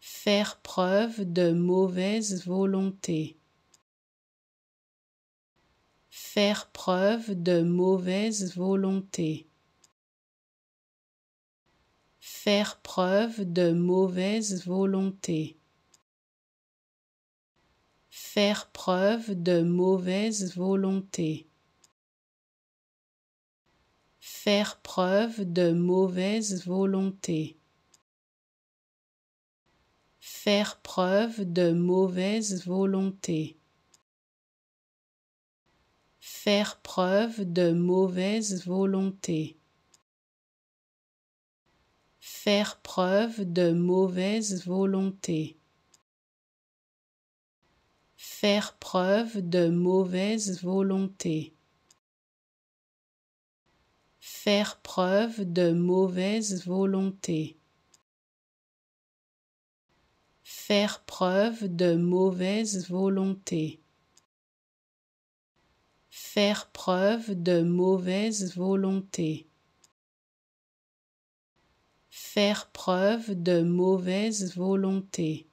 faire preuve de mauvaise volonté. Faire preuve de mauvaise volonté. Faire preuve de mauvaise volonté. Faire preuve de mauvaise volonté. Faire preuve de mauvaise volonté faire preuve de mauvaise volonté. Faire preuve de mauvaise volonté. Faire preuve de mauvaise volonté. Faire preuve de mauvaise volonté. Faire preuve de mauvaise volonté faire preuve de mauvaise volonté. Faire preuve de mauvaise volonté. Faire preuve de mauvaise volonté.